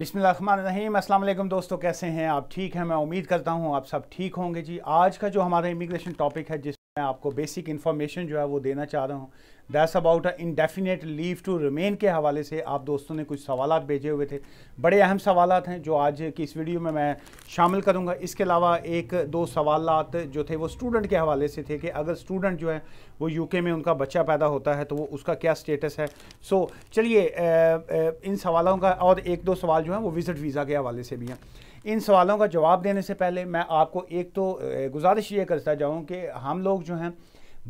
अस्सलाम वालेकुम दोस्तों कैसे हैं आप ठीक हैं मैं उम्मीद करता हूं आप सब ठीक होंगे जी आज का जो हमारा इमिग्रेशन टॉपिक है जिस मैं आपको बेसिक इन्फॉर्मेशन जो है वो देना चाह रहा हूँ that's about indefinite leave to remain के हवाले से आप दोस्तों ने कुछ सवाल भेजे हुए थे बड़े अहम सवाल हैं जो आज की इस वीडियो में मैं शामिल करूँगा इसके अलावा एक दो सवाल जो थे वो स्टूडेंट के हवाले से थे कि अगर स्टूडेंट जो है वो यूके में उनका बच्चा पैदा होता है तो वो उसका क्या स्टेटस है सो so, चलिए इन सवालों का और एक दो सवाल जो है वो विज़िट वीज़ा के हवाले से भी हैं इन सवालों का जवाब देने से पहले मैं आपको एक तो गुजारिश ये करता जाऊँ कि हम लोग जो हैं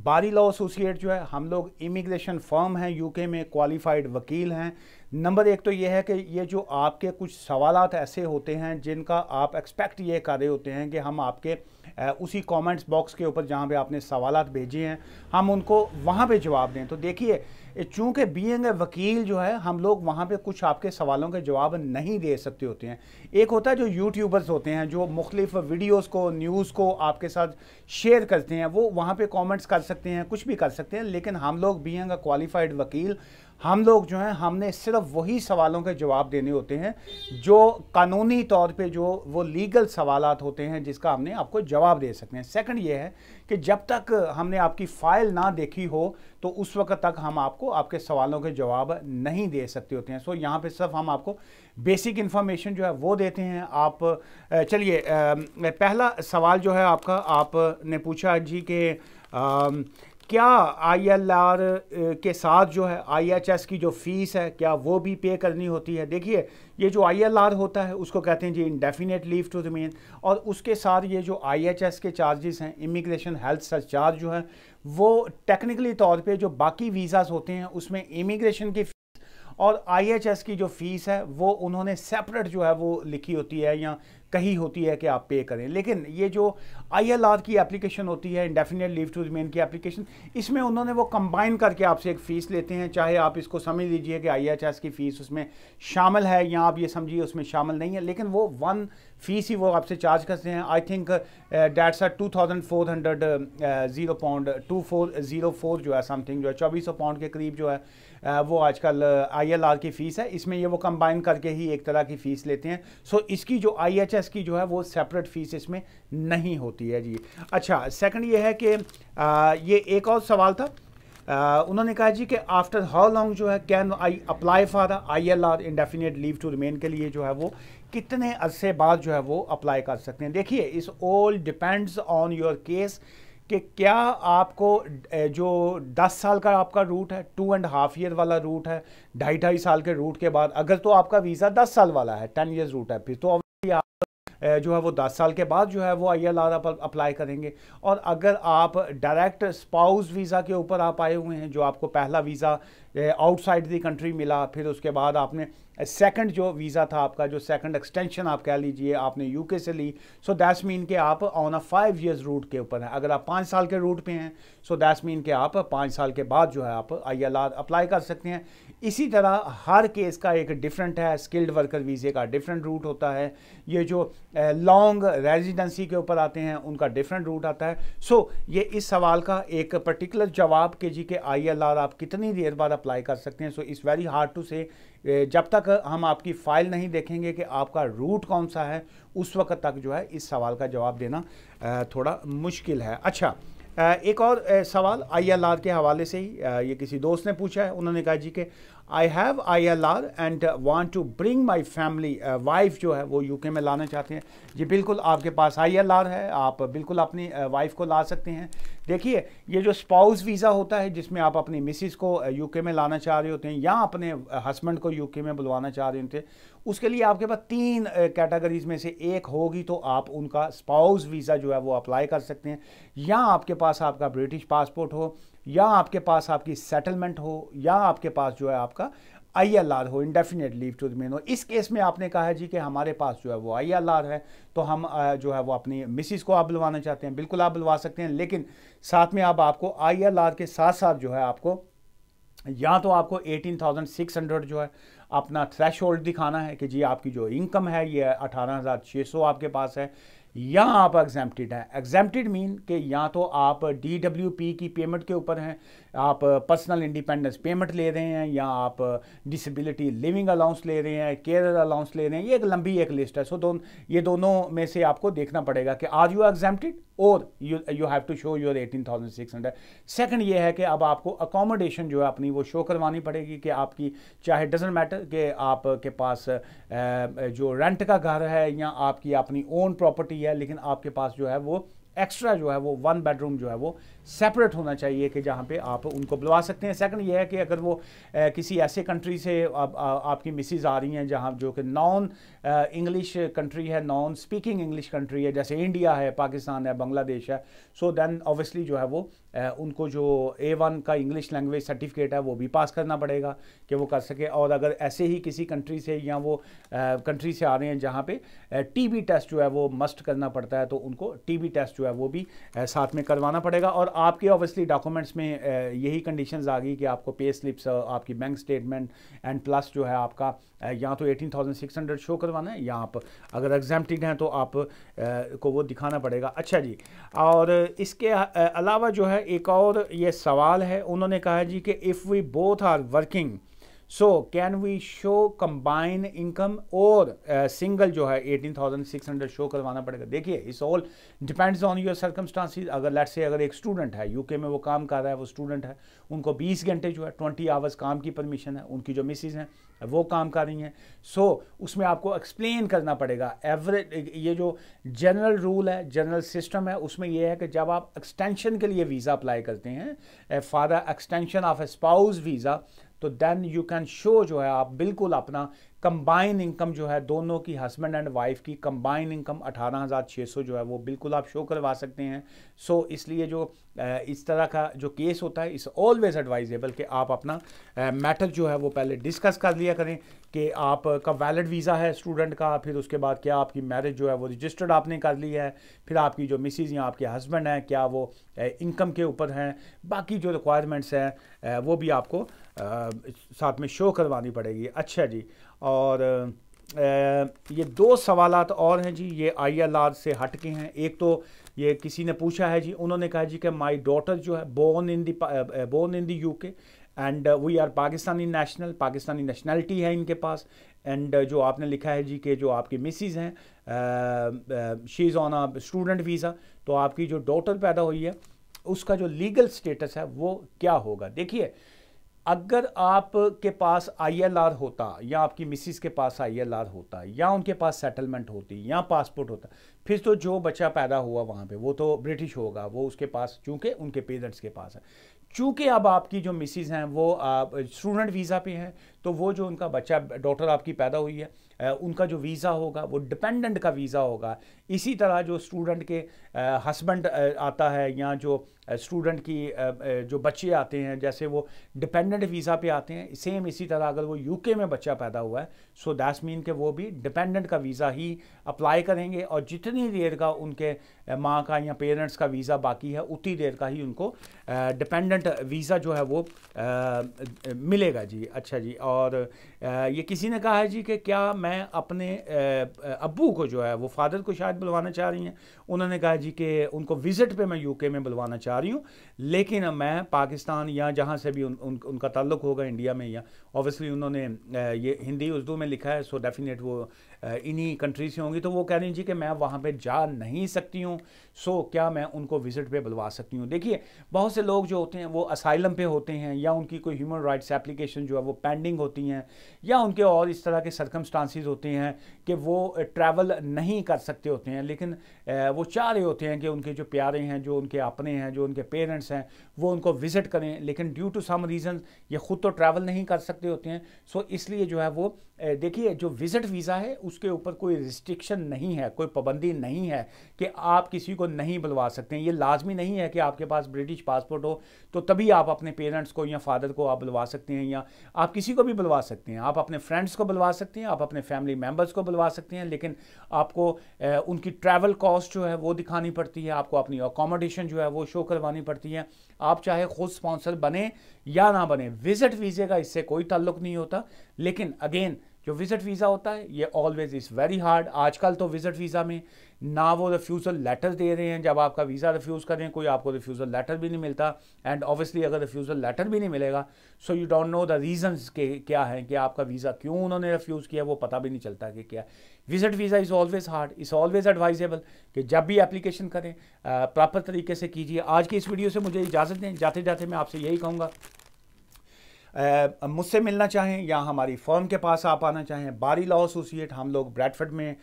बारी लॉ एसोसिएट जो है हम लोग इमिग्रेशन फर्म हैं यूके में क्वालिफाइड वकील हैं नंबर एक तो ये है कि ये जो आपके कुछ सवाल ऐसे होते हैं जिनका आप एक्सपेक्ट ये कर रहे होते हैं कि हम आपके उसी कमेंट्स बॉक्स के ऊपर जहाँ पे आपने सवाल भेजे हैं हम उनको वहाँ पे जवाब दें तो देखिए चूंकि बीइंग ए वकील जो है हम लोग वहाँ पे कुछ आपके सवालों के जवाब नहीं दे सकते होते हैं एक होता है जो यूट्यूबर्स होते हैं जो मुख्तफ वीडियोस को न्यूज़ को आपके साथ शेयर करते हैं वो वहाँ पे कमेंट्स कर सकते हैं कुछ भी कर सकते हैं लेकिन हम लोग बीइंग अ क्वालिफाइड वकील हम लोग जो हैं हमने सिर्फ वही सवालों के जवाब देने होते हैं जो कानूनी तौर पे जो वो लीगल सवाल होते हैं जिसका हमने आपको जवाब दे सकते हैं सेकंड ये है कि जब तक हमने आपकी फ़ाइल ना देखी हो तो उस वक्त तक हम आपको आपके सवालों के जवाब नहीं दे सकते होते हैं सो यहाँ पे सिर्फ हम आपको बेसिक इन्फॉर्मेशन जो है वो देते हैं आप चलिए पहला सवाल जो है आपका आपने पूछा जी के क्या आईएलआर के साथ जो है आईएचएस की जो फ़ीस है क्या वो भी पे करनी होती है देखिए ये जो आईएलआर होता है उसको कहते हैं जी इनडेफिनेट लीव टू रिमेन और उसके साथ ये जो आईएचएस के चार्जेस हैं इमिग्रेशन हेल्थ चार्ज जो है वो टेक्निकली तौर पे जो बाकी वीज़ाज होते हैं उसमें इमिग्रेशन की फीस और एस की जो फ़ीस है वो उन्होंने सेपरेट जो है वो लिखी होती है या कही होती है कि आप पे करें लेकिन ये जो आईएलआर की एप्लीकेशन होती है इंडेफिनेट लीव टू रिमेन की एप्लीकेशन इसमें उन्होंने वो कंबाइन करके आपसे एक फ़ीस लेते हैं चाहे आप इसको समझ लीजिए कि आईएचएस की फ़ीस उसमें शामिल है या आप ये समझिए उसमें शामिल नहीं है लेकिन वो वन फीस ही वो आपसे चार्ज करते हैं I think that's are two thousand four hundred zero pound two four zero four जो है समथिंग जो है चौबीस सौ पाउंड के करीब जो है uh, वो आजकल आईएलआर uh, की फ़ीस है इसमें ये वो कंबाइन करके ही एक तरह की फ़ीस लेते हैं सो so, इसकी जो आईएचएस की जो है वो सेपरेट फ़ीस इसमें नहीं होती है जी अच्छा सेकंड ये है कि uh, ये एक और सवाल था उन्होंने कहा जी कि आफ्टर हाउ लॉन्ग जो है can I apply for I L R definite leave to remain के लिए जो है वो कितने अरसे बाद जो है वो अप्लाई कर सकते हैं देखिए इस all depends on your case कि क्या आपको जो 10 साल का आपका रूट है टू एंड हाफ ईयर वाला रूट है ढाई ढाई साल के रूट के बाद अगर तो आपका वीज़ा 10 साल वाला है 10 इयर्स रूट है फिर तो आप जो है वो 10 साल के बाद जो है वो आई एल आर आप अप्लाई करेंगे और अगर आप डायरेक्ट स्पाउस वीज़ा के ऊपर आप आए हुए हैं जो आपको पहला वीज़ा आउटसाइड दी कंट्री मिला फिर उसके बाद आपने सेकंड जो वीज़ा था आपका जो सेकंड एक्सटेंशन आप कह लीजिए आपने यूके से ली सो दैट्स मीन के आप on a five years route के ऊपर हैं अगर आप पाँच साल के रूट पे हैं सो दैट्स मीन के आप पाँच साल के बाद जो है आप आई अप्लाई कर सकते हैं इसी तरह हर केस का एक डिफरेंट है स्किल्ड वर्कर वीज़े का डिफरेंट रूट होता है ये जो लॉन्ग रेजिडेंसी के ऊपर आते हैं उनका डिफरेंट रूट आता है सो so, ये इस सवाल का एक पर्टिकुलर जवाब के जी के आई आप कितनी देर बाद अप्लाई कर सकते हैं so it's very hard to say जब तक हम आपकी फ़ाइल नहीं देखेंगे कि आपका रूट कौन सा है उस वक्त तक जो है इस सवाल का जवाब देना थोड़ा मुश्किल है अच्छा एक और सवाल आई के हवाले से ही ये किसी दोस्त ने पूछा है उन्होंने कहा जी कि I have I L R and want to bring my family wife जो है वो यू के में लाना चाहते हैं ये बिल्कुल आपके पास आई एल आर है आप बिल्कुल अपनी वाइफ uh, को ला सकते हैं देखिए ये जो स्पाउस वीज़ा होता है जिसमें आप अपनी मिसिस को यू uh, के में लाना चाह रहे होते हैं या अपने हस्बैंड uh, को यू के में बुलवाना चाह रहे होते हैं उसके लिए आपके पास तीन कैटेगरीज में से एक होगी तो आप उनका स्पाउस वीज़ा जो है वो अप्लाई कर सकते हैं या आपके पास आपका ब्रिटिश पासपोर्ट हो या आपके पास आपकी सेटलमेंट हो या आपके पास जो है आपका आई एल आर हो इंडेफिनेट लीव टू रिमेन हो इस केस में आपने कहा है जी कि हमारे पास जो है वो आई एल आर है तो हम जो है वो अपनी मिसिस को आप बुलवाना चाहते हैं बिल्कुल आप बुलवा सकते हैं लेकिन साथ में आप आपको आई एल आर के साथ साथ जो है आपको या तो आपको एटीन थाउजेंड सिक्स हंड्रेड जो है अपना थ्रेश होल्ड दिखाना है कि जी आपकी जो इनकम है ये अठारह हज़ार छः सौ आपके पास है या आप एग्जैम्प्टेड हैं एग्जैम्प्टेड मीन कि या तो आप डी डब्ल्यू पी की पेमेंट के ऊपर हैं आप पर्सनल इंडिपेंडेंस पेमेंट ले रहे हैं या आप डिसेबिलिटी लिविंग अलाउंस ले रहे हैं केयर अलाउंस ले रहे हैं ये एक लंबी एक लिस्ट है सो दोन ये दोनों में से आपको देखना पड़ेगा कि आर यू एग्जैम्प्टेड और you you have to show your eighteen thousand six hundred second ये है कि अब आपको अकोमोडेशन जो है अपनी वो शो करवानी पड़ेगी कि आपकी चाहे डजेंट मैटर कि आपके पास जो रेंट का घर है या आपकी अपनी ओन प्रॉपर्टी है लेकिन आपके पास जो है वो एक्स्ट्रा जो है वो वन बेडरूम जो है वो सेपरेट होना चाहिए कि जहाँ पे आप उनको बुलवा सकते हैं सेकंड ये है कि अगर वो किसी ऐसे कंट्री से आ, आ, आपकी मिसिज आ रही हैं जहाँ जो कि नॉन इंग्लिश कंट्री है नॉन स्पीकिंग इंग्लिश कंट्री है जैसे इंडिया है पाकिस्तान है बांग्लादेश है सो देन ऑब्वियसली जो है वो उनको जो ए वन का इंग्लिश लैंग्वेज सर्टिफिकेट है वो भी पास करना पड़ेगा कि वो कर सके और अगर ऐसे ही किसी कंट्री से या वो कंट्री से आ रहे हैं जहाँ पे टीबी टेस्ट जो है वो मस्ट करना पड़ता है तो उनको टीबी टेस्ट जो है वो भी साथ में करवाना पड़ेगा और आपके ऑब्वियसली डॉक्यूमेंट्स में यही कंडीशंस आ गई कि आपको पे स्लिप्स आपकी बैंक स्टेटमेंट एंड प्लस जो है आपका या तो 18,600 शो करवाना है या आप अगर एग्जामटेड हैं तो आप को वो दिखाना पड़ेगा अच्छा जी और इसके अलावा जो है एक और ये सवाल है उन्होंने कहा जी कि if we both are working so can we show combine income और सिंगल uh, जो है eighteen thousand six hundred show करवाना पड़ेगा देखिए इस all depends on your circumstances अगर लेट से अगर एक स्टूडेंट है यूके में वो काम कर रहा है वो स्टूडेंट है उनको बीस घंटे जो है ट्वेंटी आवर्स काम की परमिशन है उनकी जो मिसिज हैं वो काम कर रही हैं सो so, उसमें आपको एक्सप्लेन करना पड़ेगा एवरेज ये जो जनरल रूल है जनरल सिस्टम है उसमें यह है कि जब आप एक्सटेंशन के लिए वीज़ा अप्लाई करते हैं for the extension of a spouse visa तो देन यू कैन शो जो है आप बिल्कुल अपना कंबाइन इनकम जो है दोनों की हस्बैंड एंड वाइफ की कंबाइन इनकम 18,600 जो है वो बिल्कुल आप शो करवा सकते हैं सो so, इसलिए जो इस तरह का जो केस होता है इस ऑलवेज एडवाइजेबल कि आप अपना मैटर जो है वो पहले डिस्कस कर लिया करें कि आपका वैलिड वीज़ा है स्टूडेंट का फिर उसके बाद क्या आपकी मैरिज जो है वो रजिस्टर्ड आपने कर ली है फिर आपकी जो मिसिज़ या आपके हस्बैंड हैं क्या वो इनकम के ऊपर हैं बाकी जो रिक्वायरमेंट्स हैं वो भी आपको साथ में शो करवानी पड़ेगी अच्छा जी और ये दो सवालत और हैं जी ये आर से हट के हैं एक तो ये किसी ने पूछा है जी उन्होंने कहा जी कि माई डॉटर जो है born in the born in the U K and we are Pakistani national Pakistani nationality है इनके पास एंड uh, जो आपने लिखा है जी कि जो आपकी मिसिज़ हैं she is on a student visa तो आपकी जो डॉटर पैदा हुई है उसका जो लीगल स्टेटस है वो क्या होगा देखिए अगर आप के पास आईएलआर होता या आपकी मिसिस के पास आईएलआर होता या उनके पास सेटलमेंट होती या पासपोर्ट होता फिर तो जो बच्चा पैदा हुआ वहाँ पे वो तो ब्रिटिश होगा वो उसके पास चूँकि उनके पेरेंट्स के पास है चूँकि अब आपकी जो मिसिस हैं वो स्टूडेंट वीज़ा पे हैं तो वो जो उनका बच्चा डॉटर आपकी पैदा हुई है उनका जो वीज़ा होगा वो डिपेंडेंट का वीज़ा होगा इसी तरह जो स्टूडेंट के हस्बैंड आता है या जो स्टूडेंट की जो बच्चे आते हैं जैसे वो डिपेंडेंट वीज़ा पे आते हैं सेम इसी तरह अगर वो यूके में बच्चा पैदा हुआ है सो दैस मीन के वो भी डिपेंडेंट का वीज़ा ही अप्लाई करेंगे और जितनी देर का उनके माँ का या पेरेंट्स का वीज़ा बाकी है उतनी देर का ही उनको डिपेंडेंट वीज़ा जो है वो मिलेगा जी अच्छा जी और और ये किसी ने कहा है जी कि क्या मैं अपने अबू को जो है वो फादर को शायद बुलवाना चाह रही हैं उन्होंने कहा जी कि उनको विज़िट पे मैं यूके में बुलवाना चाह रही हूँ लेकिन मैं पाकिस्तान या जहाँ से भी उन, उन उनका ताल्लुक होगा इंडिया में या ऑब्वियसली उन्होंने ये हिंदी उर्दू में लिखा है सो डेफिनेट वो इन्हीं कंट्री से होंगी तो वो कह रही जी कि मैं वहाँ पे जा नहीं सकती हूँ सो क्या मैं उनको विज़िट पे बुलवा सकती हूँ देखिए बहुत से लोग जो होते हैं वो असाइलम पे होते हैं या उनकी कोई ह्यूमन राइट्स एप्लीकेशन जो है वो पेंडिंग होती हैं या उनके और इस तरह के सरकमस्टांसिस होते हैं कि वो ट्रैवल नहीं कर सकते होते हैं लेकिन वो चाह रहे होते हैं कि उनके जो प्यारे हैं जो उनके अपने हैं जो उनके पेरेंट्स हैं वो उनको विजिट करें लेकिन ड्यू टू सम रीज़न ये ख़ुद तो ट्रैवल नहीं कर सकते होते हैं सो इसलिए जो है वो देखिए जो विज़िट वीज़ा है उसके ऊपर कोई रिस्ट्रिक्शन नहीं है कोई पाबंदी नहीं है कि आप किसी को नहीं बुलवा सकते हैं ये लाजमी नहीं है कि आपके पास ब्रिटिश पासपोर्ट हो तो तभी आप अपने पेरेंट्स को या फादर को आप बुलवा सकते हैं या आप किसी को भी बुलवा सकते हैं आप अपने फ्रेंड्स को बुलवा सकते हैं आप अपने फैमिली मेम्बर्स को बुलवा सकते हैं लेकिन आपको उनकी ट्रैवल कॉस्ट जो है वो दिखानी पड़ती है आपको अपनी अकोमोडेशन जो है वो शो करवानी पड़ती है नहीं है आप चाहे खुद स्पॉन्सर बने या ना बने विजिट वीज़े का इससे कोई ताल्लुक नहीं होता लेकिन अगेन जो विजिट वीज़ा होता है ये ऑलवेज इज़ वेरी हार्ड आजकल तो विजिट वीज़ा में ना वो रिफ्यूज़ल लेटर दे रहे हैं जब आपका वीज़ा रिफ्यूज़ कर रहे हैं कोई आपको रिफ्यूज़ल लेटर भी नहीं मिलता एंड ऑब्वियसली अगर रिफ्यूज़ल लेटर भी नहीं मिलेगा so you don't know the reasons के क्या हैं कि आपका वीज़ा क्यों उन्होंने रिफ्यूज़ किया वो पता भी नहीं चलता कि क्या visit visa is always hard is always advisable कि जब भी एप्लीकेशन करें प्रॉपर तरीके से कीजिए आज की इस वीडियो से मुझे इजाज़त दें जाते जाते मैं आपसे यही कहूँगा मुझसे मिलना चाहें या हमारी फर्म के पास आप आना चाहें बारी लॉ एसोसिएट हम लोग ब्रैडफर्ड में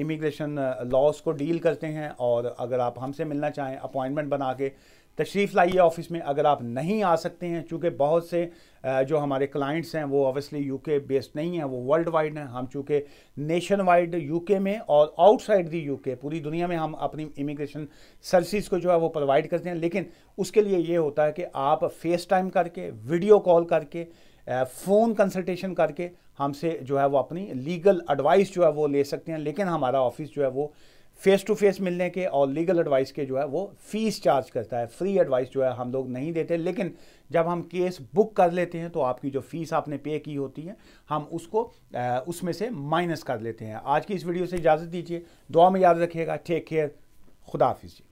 इमिग्रेशन लॉस को डील करते हैं और अगर आप हमसे मिलना चाहें अपॉइंटमेंट बना के तशरीफ़ लाइए ऑफिस में अगर आप नहीं आ सकते हैं चूँकि बहुत से जो हमारे क्लाइंट्स हैं वो ऑबियसली यूके बेस्ड नहीं हैं वो वर्ल्ड वाइड हैं हम चूँकि नेशन वाइड यूके में और आउटसाइड दी यूके पूरी दुनिया में हम अपनी इमिग्रेशन सर्विस को जो है वो प्रोवाइड करते हैं लेकिन उसके लिए ये होता है कि आप फेस टाइम करके वीडियो कॉल करके फ़ोन कंसल्टेशन करके हमसे जो है वो अपनी लीगल एडवाइस जो है वो ले सकते हैं लेकिन हमारा ऑफिस जो है वो फेस टू फेस मिलने के और लीगल एडवाइस के जो है वो फीस चार्ज करता है फ्री एडवाइस जो है हम लोग नहीं देते लेकिन जब हम केस बुक कर लेते हैं तो आपकी जो फीस आपने पे की होती है हम उसको उसमें से माइनस कर लेते हैं आज की इस वीडियो से इजाज़त दीजिए दुआ में याद रखिएगा टेक केयर खुदा हाफिज़